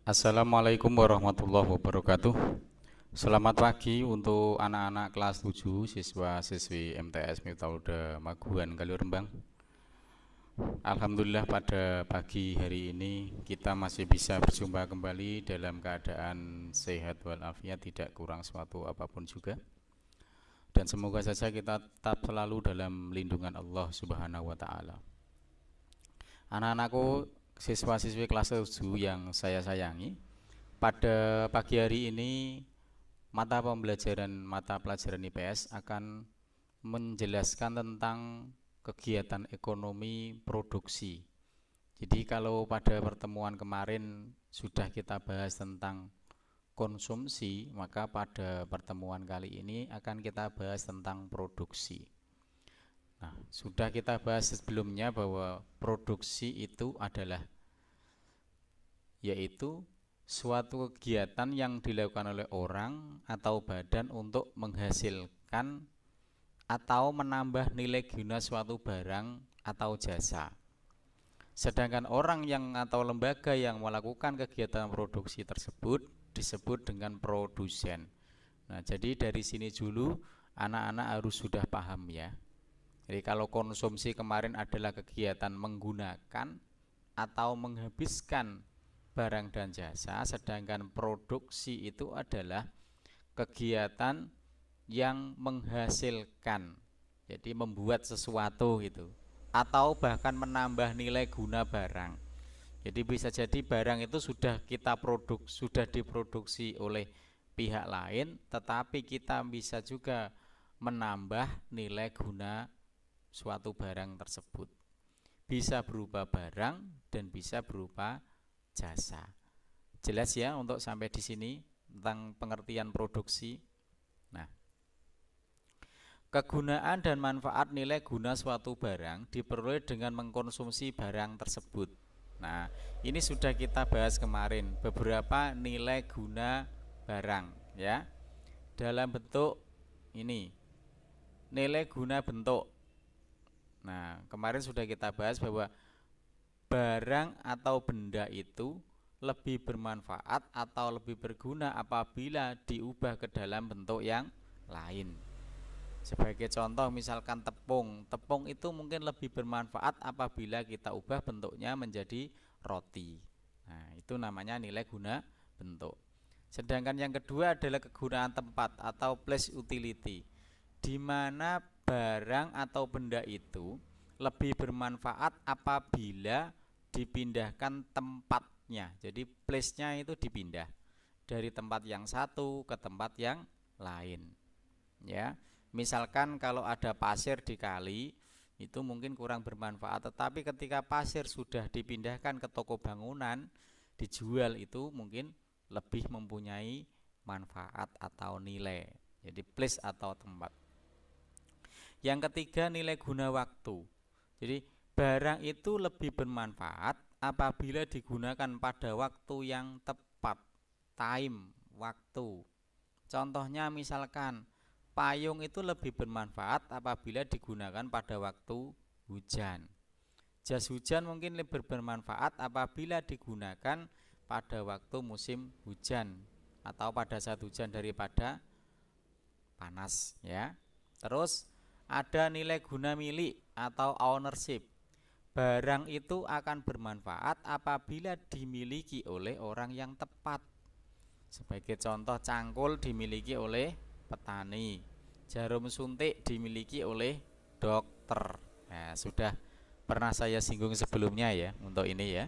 Assalamualaikum warahmatullahi wabarakatuh Selamat pagi untuk anak-anak kelas 7 siswa-siswi MTS Miftauda Maguhan Kalirembang Alhamdulillah pada pagi hari ini kita masih bisa berjumpa kembali dalam keadaan sehat walafiat tidak kurang suatu apapun juga dan semoga saja kita tetap selalu dalam lindungan Allah Subhanahu wa taala. Anak-anakku siswa-siswi kelas 7 yang saya sayangi. Pada pagi hari ini mata pembelajaran mata pelajaran IPS akan menjelaskan tentang kegiatan ekonomi produksi. Jadi kalau pada pertemuan kemarin sudah kita bahas tentang konsumsi, maka pada pertemuan kali ini akan kita bahas tentang produksi. Nah, sudah kita bahas sebelumnya bahwa produksi itu adalah yaitu suatu kegiatan yang dilakukan oleh orang atau badan untuk menghasilkan atau menambah nilai guna suatu barang atau jasa. Sedangkan orang yang atau lembaga yang melakukan kegiatan produksi tersebut disebut dengan produsen. Nah, jadi dari sini dulu anak-anak harus sudah paham ya jadi kalau konsumsi kemarin adalah kegiatan menggunakan atau menghabiskan barang dan jasa, sedangkan produksi itu adalah kegiatan yang menghasilkan. Jadi membuat sesuatu gitu atau bahkan menambah nilai guna barang. Jadi bisa jadi barang itu sudah kita produk, sudah diproduksi oleh pihak lain, tetapi kita bisa juga menambah nilai guna suatu barang tersebut. Bisa berupa barang dan bisa berupa jasa. Jelas ya untuk sampai di sini tentang pengertian produksi. Nah, kegunaan dan manfaat nilai guna suatu barang diperoleh dengan mengkonsumsi barang tersebut. Nah, ini sudah kita bahas kemarin beberapa nilai guna barang ya. Dalam bentuk ini. Nilai guna bentuk Nah, kemarin sudah kita bahas bahwa barang atau benda itu lebih bermanfaat atau lebih berguna apabila diubah ke dalam bentuk yang lain. Sebagai contoh misalkan tepung, tepung itu mungkin lebih bermanfaat apabila kita ubah bentuknya menjadi roti. Nah, itu namanya nilai guna bentuk. Sedangkan yang kedua adalah kegunaan tempat atau place utility, di mana barang atau benda itu lebih bermanfaat apabila dipindahkan tempatnya. Jadi place-nya itu dipindah dari tempat yang satu ke tempat yang lain. Ya. Misalkan kalau ada pasir di kali itu mungkin kurang bermanfaat, tetapi ketika pasir sudah dipindahkan ke toko bangunan dijual itu mungkin lebih mempunyai manfaat atau nilai. Jadi place atau tempat. Yang ketiga nilai guna waktu. Jadi barang itu lebih bermanfaat apabila digunakan pada waktu yang tepat. Time, waktu. Contohnya misalkan payung itu lebih bermanfaat apabila digunakan pada waktu hujan. Jas hujan mungkin lebih bermanfaat apabila digunakan pada waktu musim hujan atau pada saat hujan daripada panas ya. Terus ada nilai guna milik atau ownership. Barang itu akan bermanfaat apabila dimiliki oleh orang yang tepat. Sebagai contoh cangkul dimiliki oleh petani, jarum suntik dimiliki oleh dokter. Nah, sudah pernah saya singgung sebelumnya ya untuk ini ya.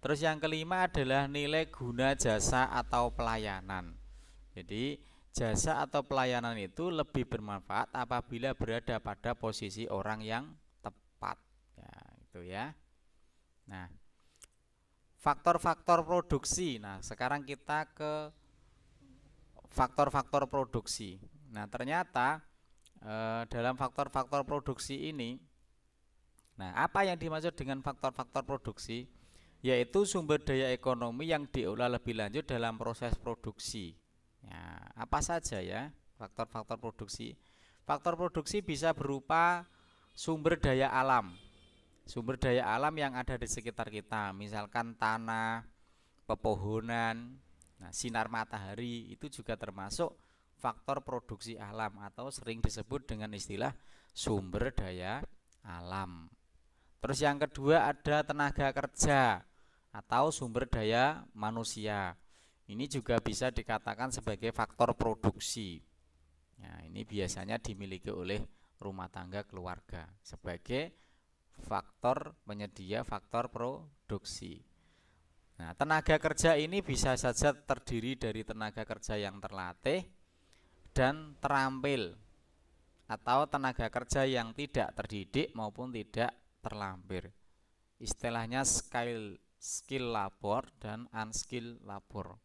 Terus yang kelima adalah nilai guna jasa atau pelayanan. Jadi Jasa atau pelayanan itu lebih bermanfaat apabila berada pada posisi orang yang tepat. Ya, itu ya. Nah, faktor-faktor produksi. Nah, sekarang kita ke faktor-faktor produksi. Nah, ternyata eh, dalam faktor-faktor produksi ini Nah, apa yang dimaksud dengan faktor-faktor produksi? Yaitu sumber daya ekonomi yang diolah lebih lanjut dalam proses produksi. Ya, apa saja ya faktor-faktor produksi? Faktor produksi bisa berupa sumber daya alam. Sumber daya alam yang ada di sekitar kita, misalkan tanah, pepohonan, nah, sinar matahari itu juga termasuk faktor produksi alam atau sering disebut dengan istilah sumber daya alam. Terus yang kedua ada tenaga kerja atau sumber daya manusia. Ini juga bisa dikatakan sebagai faktor produksi. Nah, ini biasanya dimiliki oleh rumah tangga keluarga sebagai faktor penyedia faktor produksi. Nah, tenaga kerja ini bisa saja terdiri dari tenaga kerja yang terlatih dan terampil atau tenaga kerja yang tidak terdidik maupun tidak terlampir. Istilahnya skill skill labor dan unskill labor.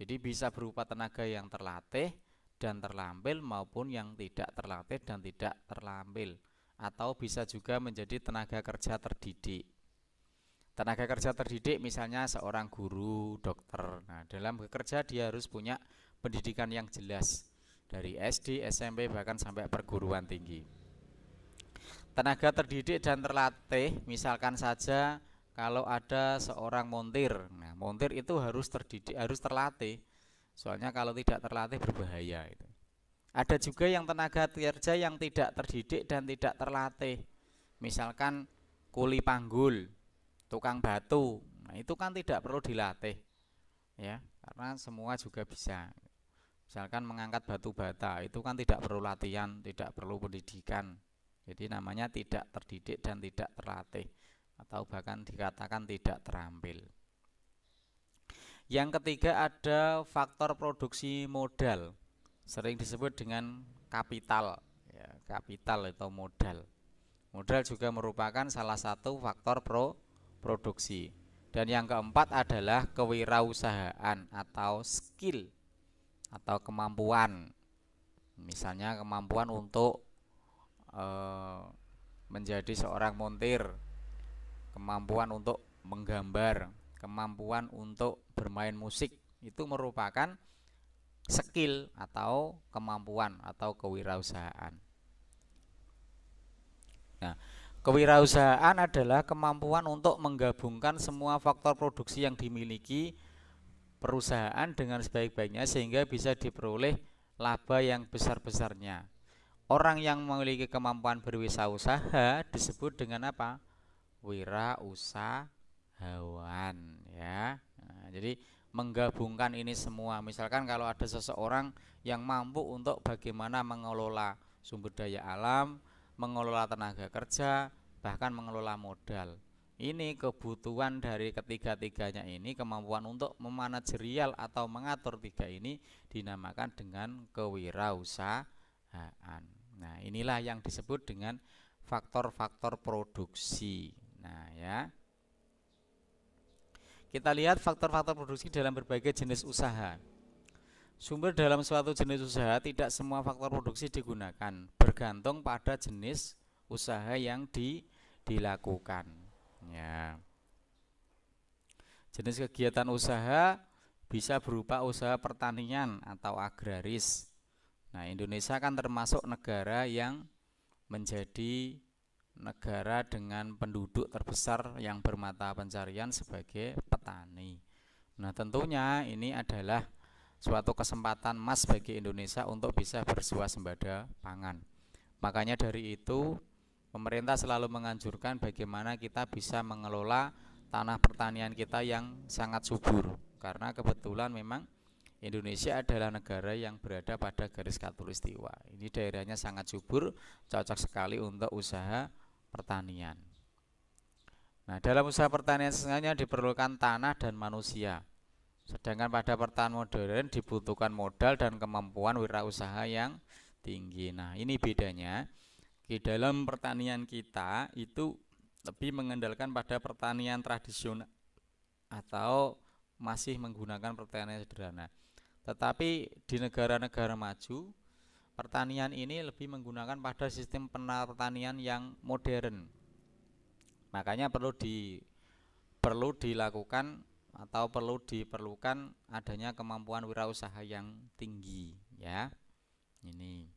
Jadi bisa berupa tenaga yang terlatih dan terlampil maupun yang tidak terlatih dan tidak terlampil atau bisa juga menjadi tenaga kerja terdidik. Tenaga kerja terdidik misalnya seorang guru, dokter. Nah, dalam bekerja dia harus punya pendidikan yang jelas dari SD, SMP bahkan sampai perguruan tinggi. Tenaga terdidik dan terlatih misalkan saja kalau ada seorang montir. Nah, montir itu harus terdidik, harus terlatih. Soalnya kalau tidak terlatih berbahaya itu. Ada juga yang tenaga kerja yang tidak terdidik dan tidak terlatih. Misalkan kuli panggul, tukang batu. Nah, itu kan tidak perlu dilatih. Ya, karena semua juga bisa. Misalkan mengangkat batu bata itu kan tidak perlu latihan, tidak perlu pendidikan. Jadi namanya tidak terdidik dan tidak terlatih atau bahkan dikatakan tidak terampil. Yang ketiga ada faktor produksi modal, sering disebut dengan kapital, ya, kapital atau modal. Modal juga merupakan salah satu faktor pro produksi. Dan yang keempat adalah kewirausahaan atau skill atau kemampuan. Misalnya kemampuan untuk e, menjadi seorang montir kemampuan untuk menggambar, kemampuan untuk bermain musik itu merupakan skill atau kemampuan atau kewirausahaan. Nah, kewirausahaan adalah kemampuan untuk menggabungkan semua faktor produksi yang dimiliki perusahaan dengan sebaik-baiknya sehingga bisa diperoleh laba yang besar-besarnya. Orang yang memiliki kemampuan berwirausaha disebut dengan apa? wira usahawan ya nah, jadi menggabungkan ini semua misalkan kalau ada seseorang yang mampu untuk bagaimana mengelola sumber daya alam mengelola tenaga kerja bahkan mengelola modal ini kebutuhan dari ketiga-tiganya ini kemampuan untuk memanajerial atau mengatur tiga ini dinamakan dengan kewirausahaan nah inilah yang disebut dengan faktor-faktor produksi Nah, ya. Kita lihat faktor-faktor produksi dalam berbagai jenis usaha. Sumber dalam suatu jenis usaha tidak semua faktor produksi digunakan, bergantung pada jenis usaha yang di, dilakukan. Ya. Jenis kegiatan usaha bisa berupa usaha pertanian atau agraris. Nah, Indonesia kan termasuk negara yang menjadi negara dengan penduduk terbesar yang bermata pencarian sebagai petani. Nah, tentunya ini adalah suatu kesempatan emas bagi Indonesia untuk bisa bersuasembada pangan. Makanya dari itu pemerintah selalu menganjurkan bagaimana kita bisa mengelola tanah pertanian kita yang sangat subur karena kebetulan memang Indonesia adalah negara yang berada pada garis khatulistiwa. Ini daerahnya sangat subur, cocok sekali untuk usaha pertanian. Nah, dalam usaha pertanian sesungguhnya diperlukan tanah dan manusia. Sedangkan pada pertanian modern dibutuhkan modal dan kemampuan wirausaha yang tinggi. Nah, ini bedanya. Di dalam pertanian kita itu lebih mengandalkan pada pertanian tradisional atau masih menggunakan pertanian sederhana. Tetapi di negara-negara maju pertanian ini lebih menggunakan pada sistem pertanian yang modern. Makanya perlu di perlu dilakukan atau perlu diperlukan adanya kemampuan wirausaha yang tinggi ya. Ini.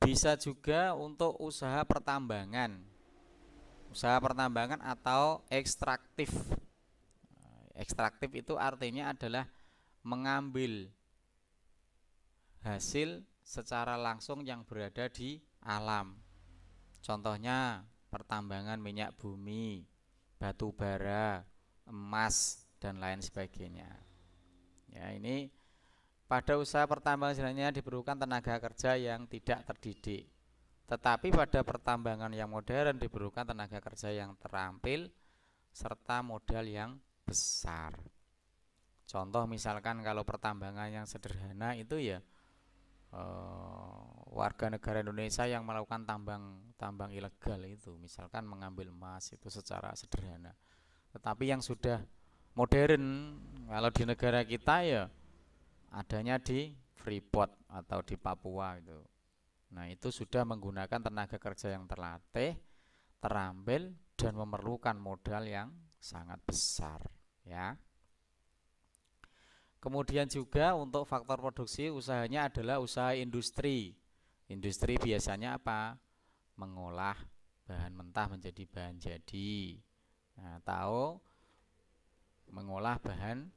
Bisa juga untuk usaha pertambangan. Usaha pertambangan atau ekstraktif. Ekstraktif itu artinya adalah mengambil hasil secara langsung yang berada di alam. Contohnya pertambangan minyak bumi, batu bara, emas dan lain sebagainya. Ya, ini pada usaha pertambangan sebenarnya diperlukan tenaga kerja yang tidak terdidik. Tetapi pada pertambangan yang modern diperlukan tenaga kerja yang terampil serta modal yang besar. Contoh misalkan kalau pertambangan yang sederhana itu ya uh, warga negara Indonesia yang melakukan tambang tambang ilegal itu misalkan mengambil emas itu secara sederhana tetapi yang sudah modern kalau di negara kita ya adanya di Freeport atau di Papua itu nah itu sudah menggunakan tenaga kerja yang terlatih terampil dan memerlukan modal yang sangat besar ya Kemudian juga untuk faktor produksi usahanya adalah usaha industri. Industri biasanya apa? Mengolah bahan mentah menjadi bahan jadi. Nah, tahu mengolah bahan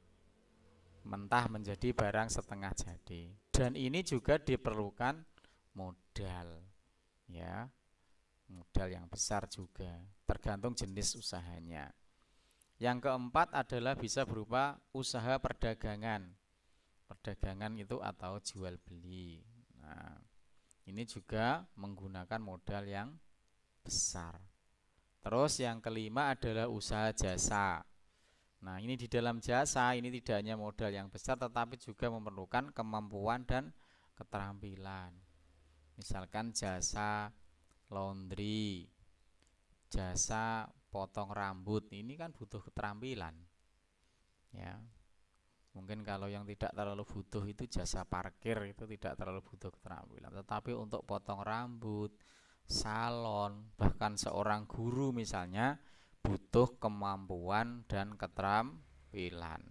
mentah menjadi barang setengah jadi. Dan ini juga diperlukan modal. Ya. Modal yang besar juga, tergantung jenis usahanya. Yang keempat adalah bisa berupa usaha perdagangan. Perdagangan itu atau jual beli. Nah, ini juga menggunakan modal yang besar. Terus yang kelima adalah usaha jasa. Nah, ini di dalam jasa ini tidak hanya modal yang besar tetapi juga memerlukan kemampuan dan keterampilan. Misalkan jasa laundry, jasa potong rambut ini kan butuh keterampilan ya mungkin kalau yang tidak terlalu butuh itu jasa parkir itu tidak terlalu butuh keterampilan tetapi untuk potong rambut salon bahkan seorang guru misalnya butuh kemampuan dan keterampilan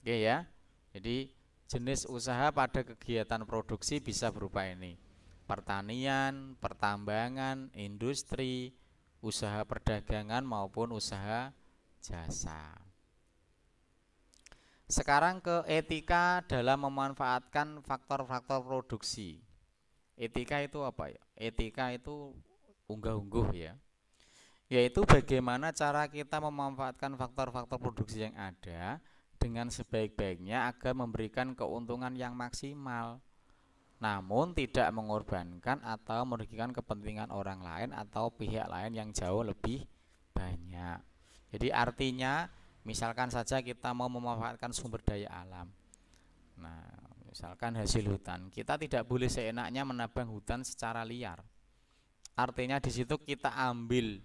oke ya jadi jenis usaha pada kegiatan produksi bisa berupa ini pertanian pertambangan industri usaha perdagangan maupun usaha jasa. Sekarang ke etika dalam memanfaatkan faktor-faktor produksi. Etika itu apa ya? Etika itu unggah-ungguh ya. Yaitu bagaimana cara kita memanfaatkan faktor-faktor produksi yang ada dengan sebaik-baiknya agar memberikan keuntungan yang maksimal namun tidak mengorbankan atau merugikan kepentingan orang lain atau pihak lain yang jauh lebih banyak. Jadi artinya misalkan saja kita mau memanfaatkan sumber daya alam. Nah, misalkan hasil hutan, kita tidak boleh seenaknya menabang hutan secara liar. Artinya di situ kita ambil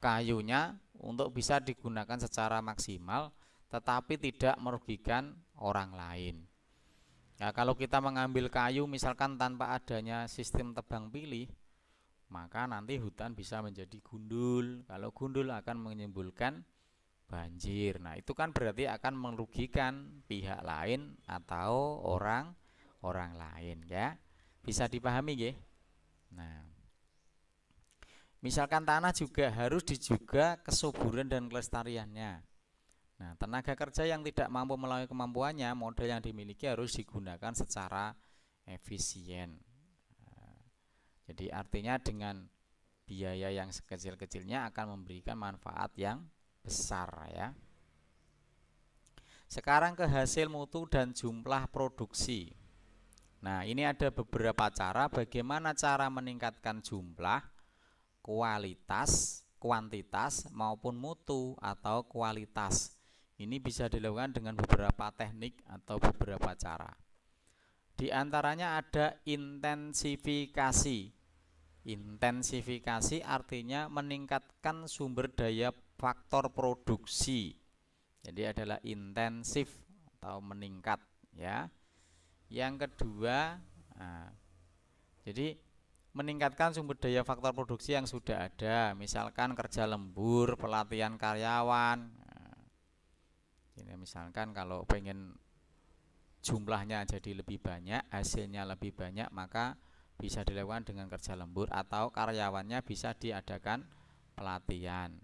kayunya untuk bisa digunakan secara maksimal tetapi tidak merugikan orang lain. Ya, kalau kita mengambil kayu misalkan tanpa adanya sistem tebang pilih, maka nanti hutan bisa menjadi gundul. Kalau gundul akan menimbulkan banjir. Nah, itu kan berarti akan merugikan pihak lain atau orang orang lain ya. Bisa dipahami nggih? Nah, misalkan tanah juga harus dijaga kesuburan dan kelestariannya. Nah, tenaga kerja yang tidak mampu melalui kemampuannya, modal yang dimiliki harus digunakan secara efisien. Nah, jadi artinya dengan biaya yang sekecil-kecilnya akan memberikan manfaat yang besar ya. Sekarang ke hasil mutu dan jumlah produksi. Nah, ini ada beberapa cara bagaimana cara meningkatkan jumlah, kualitas, kuantitas maupun mutu atau kualitas ini bisa dilakukan dengan beberapa teknik atau beberapa cara. Di antaranya ada intensifikasi. Intensifikasi artinya meningkatkan sumber daya faktor produksi. Jadi adalah intensif atau meningkat ya. Yang kedua, nah, jadi meningkatkan sumber daya faktor produksi yang sudah ada, misalkan kerja lembur, pelatihan karyawan, ini misalkan kalau pengen jumlahnya jadi lebih banyak, hasilnya lebih banyak, maka bisa dilakukan dengan kerja lembur atau karyawannya bisa diadakan pelatihan.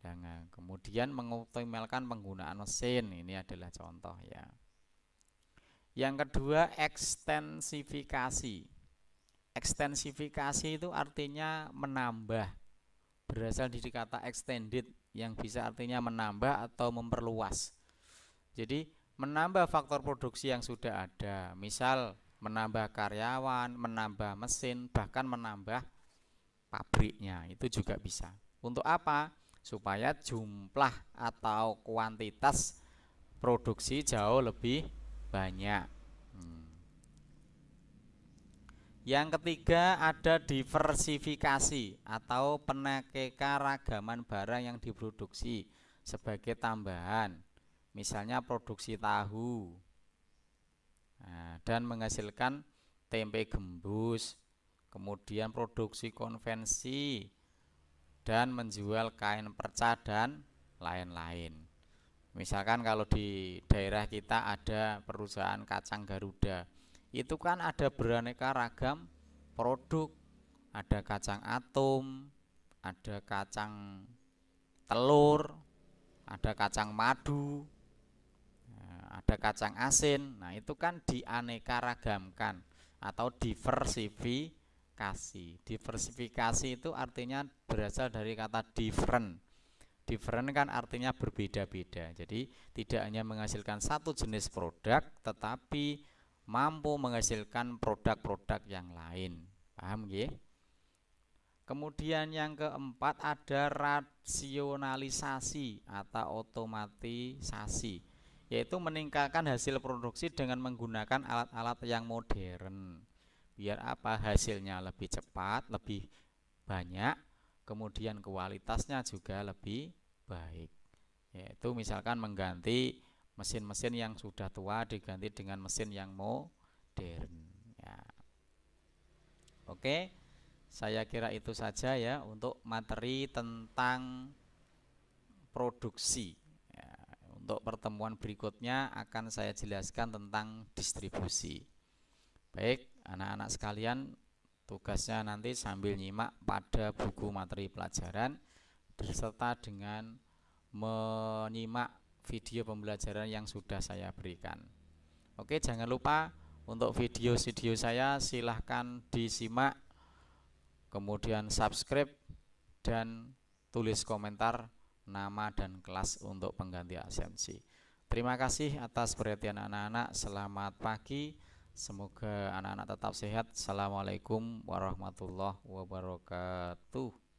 Dan kemudian mengoptimalkan penggunaan mesin, ini adalah contoh ya. Yang kedua ekstensifikasi. Ekstensifikasi itu artinya menambah, berasal dari kata extended yang bisa artinya menambah atau memperluas. Jadi menambah faktor produksi yang sudah ada, misal menambah karyawan, menambah mesin, bahkan menambah pabriknya itu juga bisa. Untuk apa? Supaya jumlah atau kuantitas produksi jauh lebih banyak. Yang ketiga ada diversifikasi atau ragaman barang yang diproduksi sebagai tambahan. Misalnya produksi tahu nah, dan menghasilkan tempe gembus, kemudian produksi konvensi dan menjual kain perca dan lain-lain. Misalkan kalau di daerah kita ada perusahaan kacang Garuda itu kan ada beraneka ragam produk ada kacang atom ada kacang telur ada kacang madu eh, ada kacang asin nah itu kan dianeka ragamkan atau diversifikasi diversifikasi itu artinya berasal dari kata different different kan artinya berbeda-beda. Jadi tidak hanya menghasilkan satu jenis produk, tetapi mampu menghasilkan produk-produk yang lain. Paham ya? Kemudian yang keempat ada rasionalisasi atau otomatisasi, yaitu meningkatkan hasil produksi dengan menggunakan alat-alat yang modern. Biar apa hasilnya lebih cepat, lebih banyak, kemudian kualitasnya juga lebih baik. Yaitu misalkan mengganti mesin-mesin yang sudah tua diganti dengan mesin yang modern ya. Oke, saya kira itu saja ya untuk materi tentang produksi. Ya, untuk pertemuan berikutnya akan saya jelaskan tentang distribusi. Baik, anak-anak sekalian, tugasnya nanti sambil nyimak pada buku materi pelajaran beserta dengan menyimak video pembelajaran yang sudah saya berikan. Oke, jangan lupa untuk video-video saya silahkan disimak, kemudian subscribe dan tulis komentar nama dan kelas untuk pengganti asensi. Terima kasih atas perhatian anak-anak. Selamat pagi. Semoga anak-anak tetap sehat. Assalamualaikum warahmatullahi wabarakatuh.